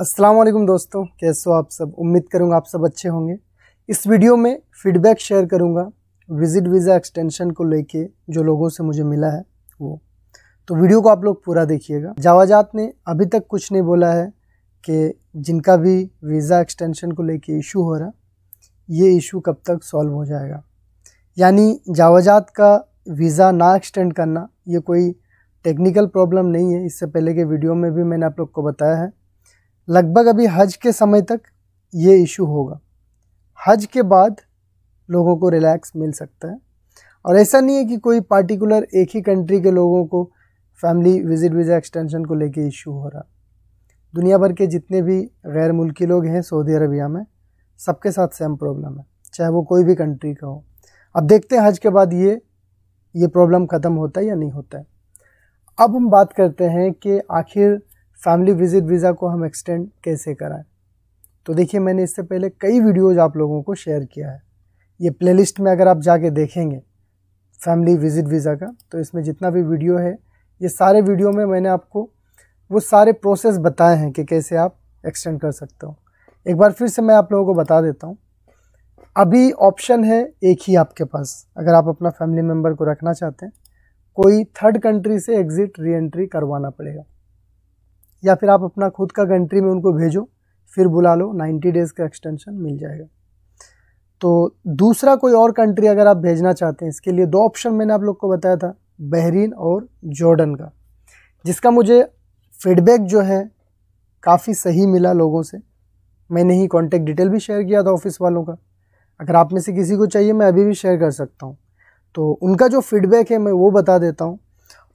असलम दोस्तों कैसे हो आप सब उम्मीद करूँगा आप सब अच्छे होंगे इस वीडियो में फीडबैक शेयर करूँगा विजिट वीज़ा एक्सटेंशन को लेके जो लोगों से मुझे मिला है वो तो वीडियो को आप लोग पूरा देखिएगा जावाजात ने अभी तक कुछ नहीं बोला है कि जिनका भी वीज़ा एक्सटेंशन को लेके इशू हो रहा ये इशू कब तक सॉल्व हो जाएगा यानी जावाजात का वीज़ा ना एक्सटेंड करना ये कोई टेक्निकल प्रॉब्लम नहीं है इससे पहले के वीडियो में भी मैंने आप लोग को बताया है लगभग अभी हज के समय तक ये इशू होगा हज के बाद लोगों को रिलैक्स मिल सकता है और ऐसा नहीं है कि कोई पार्टिकुलर एक ही कंट्री के लोगों को फैमिली विजिट वीज़ा एक्सटेंशन को लेके इशू हो रहा दुनिया भर के जितने भी गैर मुल्की लोग हैं सऊदी अरबिया में सबके साथ सेम प्रॉब्लम है चाहे वो कोई भी कंट्री का हो अब देखते हैं हज के बाद ये ये प्रॉब्लम ख़त्म होता है या नहीं होता है अब हम बात करते हैं कि आखिर फैमिली विजिट वीज़ा को हम एक्सटेंड कैसे कराएं तो देखिए मैंने इससे पहले कई वीडियोज़ आप लोगों को शेयर किया है ये प्लेलिस्ट में अगर आप जाके देखेंगे फैमिली विजिट वीज़ा का तो इसमें जितना भी वीडियो है ये सारे वीडियो में मैंने आपको वो सारे प्रोसेस बताए हैं कि कैसे आप एक्सटेंड कर सकते हो एक बार फिर से मैं आप लोगों को बता देता हूँ अभी ऑप्शन है एक ही आपके पास अगर आप अपना फैमिली मेम्बर को रखना चाहते हैं कोई थर्ड कंट्री से एग्ज़िट री एंट्री करवाना पड़ेगा या फिर आप अपना खुद का कंट्री में उनको भेजो फिर बुला लो नाइन्टी डेज़ का एक्सटेंशन मिल जाएगा तो दूसरा कोई और कंट्री अगर आप भेजना चाहते हैं इसके लिए दो ऑप्शन मैंने आप लोग को बताया था बहरीन और जॉर्डन का जिसका मुझे फीडबैक जो है काफ़ी सही मिला लोगों से मैंने ही कॉन्टैक्ट डिटेल भी शेयर किया था ऑफिस वालों का अगर आप में से किसी को चाहिए मैं अभी भी शेयर कर सकता हूँ तो उनका जो फीडबैक है मैं वो बता देता हूँ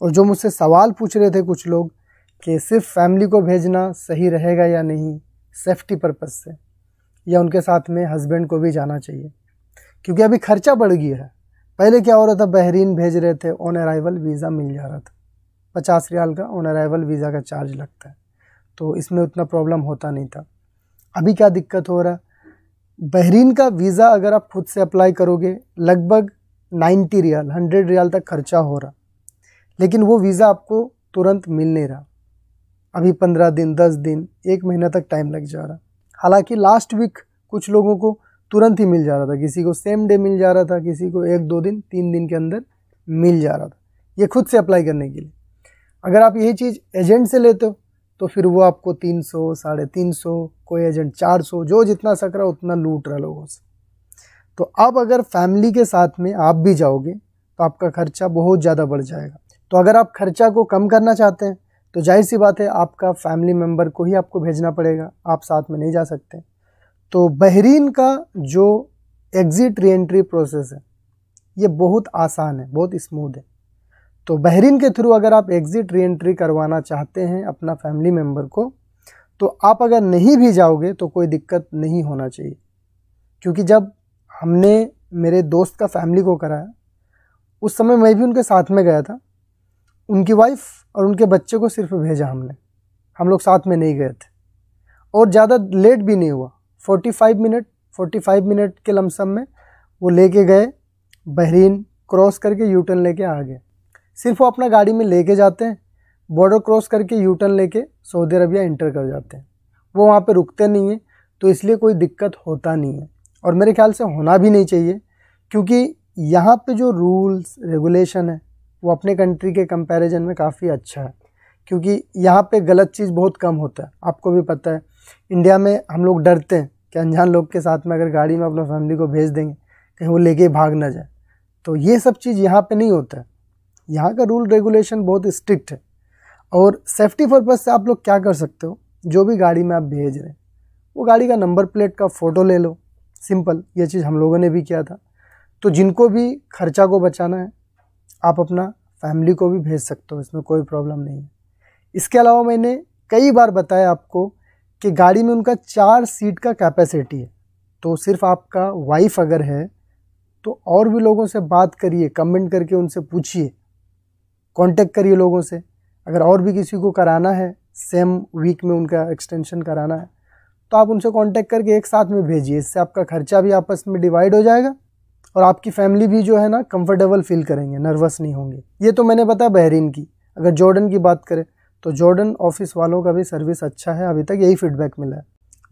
और जो मुझसे सवाल पूछ रहे थे कुछ लोग कि सिर्फ फैमिली को भेजना सही रहेगा या नहीं सेफ्टी पर्पज़ से या उनके साथ में हस्बैंड को भी जाना चाहिए क्योंकि अभी खर्चा बढ़ गया है पहले क्या हो रहा था बहरीन भेज रहे थे ऑन अराइवल वीज़ा मिल जा रहा था पचास रियाल का ऑन अराइवल वीज़ा का चार्ज लगता है तो इसमें उतना प्रॉब्लम होता नहीं था अभी क्या दिक्कत हो रहा है बहरीन का वीज़ा अगर आप खुद से अप्लाई करोगे लगभग नाइन्टी रियाल हंड्रेड रियाल तक खर्चा हो रहा लेकिन वो वीज़ा आपको तुरंत मिल नहीं रहा अभी पंद्रह दिन दस दिन एक महीना तक टाइम लग जा रहा हालांकि लास्ट वीक कुछ लोगों को तुरंत ही मिल जा रहा था किसी को सेम डे मिल जा रहा था किसी को एक दो दिन तीन दिन के अंदर मिल जा रहा था ये खुद से अप्लाई करने के लिए अगर आप यही चीज़ एजेंट से लेते हो तो फिर वो आपको तीन सौ साढ़े तीन सौ कोई एजेंट चार सौ जो जितना सक रहा उतना लूट रहा लोगों से तो अब अगर फैमिली के साथ में आप भी जाओगे तो आपका खर्चा बहुत ज़्यादा बढ़ जाएगा तो अगर आप खर्चा को कम करना चाहते हैं तो जाहिर सी बात है आपका फैमिली मेम्बर को ही आपको भेजना पड़ेगा आप साथ में नहीं जा सकते तो बहरीन का जो एग्ज़िट री एंट्री प्रोसेस है ये बहुत आसान है बहुत स्मूथ है तो बहरीन के थ्रू अगर आप एग्ज़िट री एंट्री करवाना चाहते हैं अपना फैमिली मेम्बर को तो आप अगर नहीं भी जाओगे तो कोई दिक्कत नहीं होना चाहिए क्योंकि जब हमने मेरे दोस्त का फैमिली को कराया उस समय मैं भी उनके साथ में गया था उनकी वाइफ़ और उनके बच्चे को सिर्फ भेजा हमने हम लोग साथ में नहीं गए थे और ज़्यादा लेट भी नहीं हुआ 45 मिनट 45 मिनट के लमसम में वो लेके गए बहरीन क्रॉस करके यूटर्न लेके आ गए सिर्फ वो अपना गाड़ी में लेके जाते हैं बॉर्डर क्रॉस करके यूटर्न लेके सऊदी अरबिया इंटर कर जाते हैं वो वहाँ पे रुकते नहीं हैं तो इसलिए कोई दिक्कत होता नहीं है और मेरे ख्याल से होना भी नहीं चाहिए क्योंकि यहाँ पे जो रूल्स रेगुलेशन है वो अपने कंट्री के कंपैरिजन में काफ़ी अच्छा है क्योंकि यहाँ पे गलत चीज़ बहुत कम होता है आपको भी पता है इंडिया में हम लोग डरते हैं कि अनजान लोग के साथ में अगर गाड़ी में अपना फैमिली को भेज देंगे कहीं वो लेके भाग ना जाए तो ये सब चीज़ यहाँ पर नहीं होता है यहाँ का रूल रेगुलेशन बहुत स्ट्रिक्ट है और सेफ्टी पर्पज़ से आप लोग क्या कर सकते हो जो भी गाड़ी में आप भेज रहे हैं वो गाड़ी का नंबर प्लेट का फ़ोटो ले लो सिंपल ये चीज़ हम लोगों ने भी किया था तो जिनको भी खर्चा को बचाना है आप अपना फैमिली को भी भेज सकते हो इसमें कोई प्रॉब्लम नहीं है इसके अलावा मैंने कई बार बताया आपको कि गाड़ी में उनका चार सीट का कैपेसिटी है तो सिर्फ आपका वाइफ अगर है तो और भी लोगों से बात करिए कमेंट करके उनसे पूछिए कांटेक्ट करिए लोगों से अगर और भी किसी को कराना है सेम वीक में उनका एक्सटेंशन कराना है तो आप उनसे कांटेक्ट करके एक साथ में भेजिए इससे आपका खर्चा भी आपस में डिवाइड हो जाएगा और आपकी फैमिली भी जो है ना कंफर्टेबल फील करेंगे नर्वस नहीं होंगे ये तो मैंने बताया बहरीन की अगर जॉर्डन की बात करें तो जॉर्डन ऑफिस वालों का भी सर्विस अच्छा है अभी तक यही फीडबैक मिला है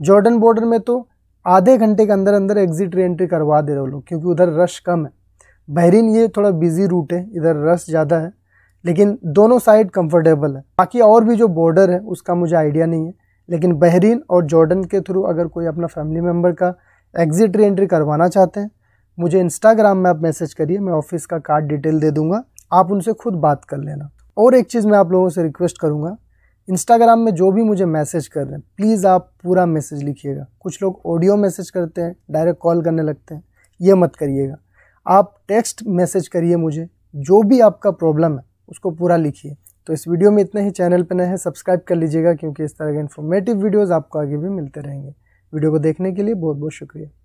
जॉर्डन बॉर्डर में तो आधे घंटे के अंदर अंदर एग्जिट री एंट्री करवा दे रहे हो लोग क्योंकि उधर रश कम है बहरीन ये थोड़ा बिजी रूट है इधर रश ज़्यादा है लेकिन दोनों साइड कंफर्टेबल है बाकी और भी जो बॉर्डर है उसका मुझे आइडिया नहीं है लेकिन बहरीन और जॉर्डन के थ्रू अगर कोई अपना फैमिली मेम्बर का एग्ज़िट री एंट्री करवाना चाहते हैं मुझे इंस्टाग्राम में आप मैसेज करिए मैं ऑफिस का कार्ड डिटेल दे दूंगा आप उनसे खुद बात कर लेना और एक चीज़ मैं आप लोगों से रिक्वेस्ट करूँगा इंस्टाग्राम में जो भी मुझे मैसेज कर रहे हैं प्लीज़ आप पूरा मैसेज लिखिएगा कुछ लोग ऑडियो मैसेज करते हैं डायरेक्ट कॉल करने लगते हैं ये मत करिएगा आप टेक्स्ट मैसेज करिए मुझे जो भी आपका प्रॉब्लम है उसको पूरा लिखिए तो इस वीडियो में इतना ही चैनल पर नए हैं सब्सक्राइब कर लीजिएगा क्योंकि इस तरह के इन्फॉर्मेटिव वीडियोज़ आपको आगे भी मिलते रहेंगे वीडियो को देखने के लिए बहुत बहुत शुक्रिया